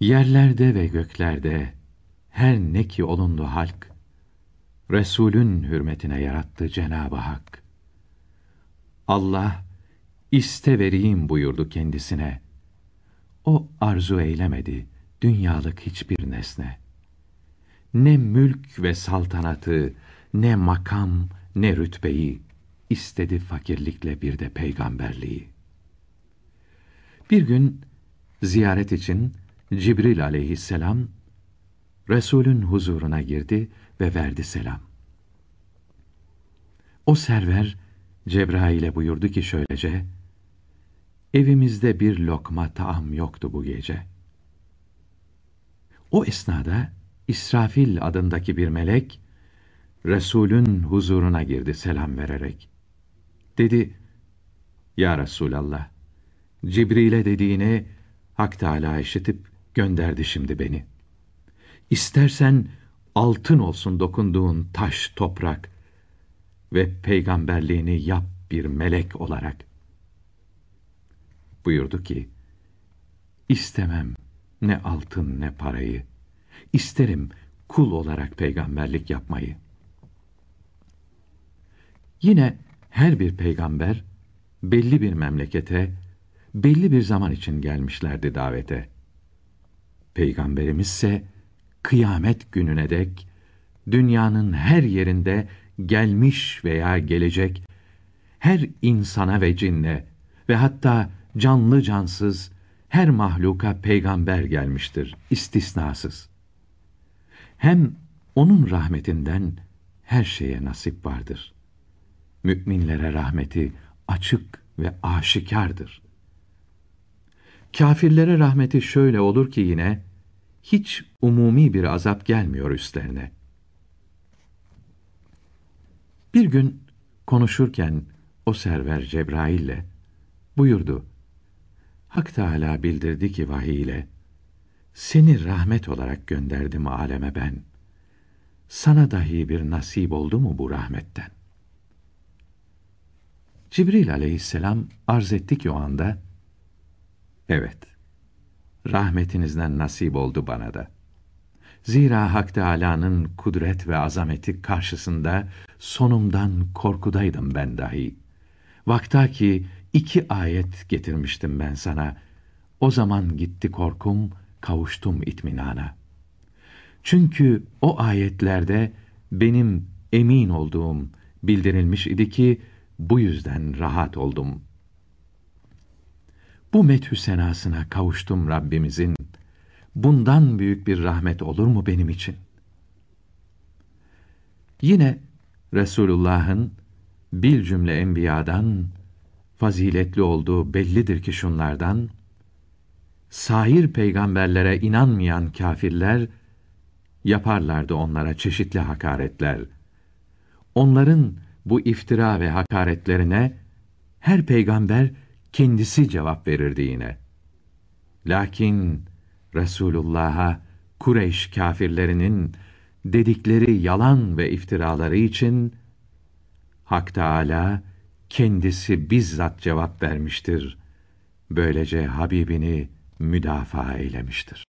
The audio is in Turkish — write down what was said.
Yerlerde ve göklerde her ne ki olundu halk, Resulün hürmetine yarattı Cenab-ı Hak. Allah, iste vereyim buyurdu kendisine. O arzu eylemedi dünyalık hiçbir nesne. Ne mülk ve saltanatı, ne makam, ne rütbeyi, istedi fakirlikle bir de peygamberliği. Bir gün ziyaret için Cibril aleyhisselam Resul'ün huzuruna girdi ve verdi selam. O server Cebrail'e buyurdu ki şöylece, Evimizde bir lokma taam yoktu bu gece. O esnada İsrafil adındaki bir melek, Resul'ün huzuruna girdi selam vererek. Dedi, Ya Resulallah, Cibril'e dediğini Hak Teâlâ işitip, gönderdi şimdi beni. İstersen altın olsun dokunduğun taş toprak ve peygamberliğini yap bir melek olarak. Buyurdu ki, istemem ne altın ne parayı, isterim kul olarak peygamberlik yapmayı. Yine her bir peygamber belli bir memlekete, belli bir zaman için gelmişlerdi davete.'' Peygamberimiz ise kıyamet gününe dek dünyanın her yerinde gelmiş veya gelecek her insana ve cinne ve hatta canlı cansız her mahluka peygamber gelmiştir istisnasız. Hem onun rahmetinden her şeye nasip vardır. Müminlere rahmeti açık ve aşikardır.'' Kafirlere rahmeti şöyle olur ki yine, hiç umumi bir azap gelmiyor üstlerine. Bir gün konuşurken o server Cebrail'le buyurdu. Hak Teâlâ bildirdi ki vahiy ile, seni rahmet olarak gönderdim aleme ben. Sana dahi bir nasip oldu mu bu rahmetten? Cibril aleyhisselam arz etti ki o anda, Evet, rahmetinizden nasip oldu bana da. Zira Hak Teâlâ'nın kudret ve azameti karşısında sonumdan korkudaydım ben dahi. ki iki ayet getirmiştim ben sana. O zaman gitti korkum, kavuştum itminana. Çünkü o ayetlerde benim emin olduğum bildirilmiş idi ki bu yüzden rahat oldum. Bu methü senasına kavuştum Rabbimizin. Bundan büyük bir rahmet olur mu benim için? Yine Resulullah'ın bir cümle enbiyadan faziletli olduğu bellidir ki şunlardan sair peygamberlere inanmayan kafirler yaparlardı onlara çeşitli hakaretler. Onların bu iftira ve hakaretlerine her peygamber kendisi cevap verirdi yine. Lakin Resulullah'a Kureyş kafirlerinin dedikleri yalan ve iftiraları için Hak Teâlâ kendisi bizzat cevap vermiştir. Böylece Habibini müdafaa eylemiştir.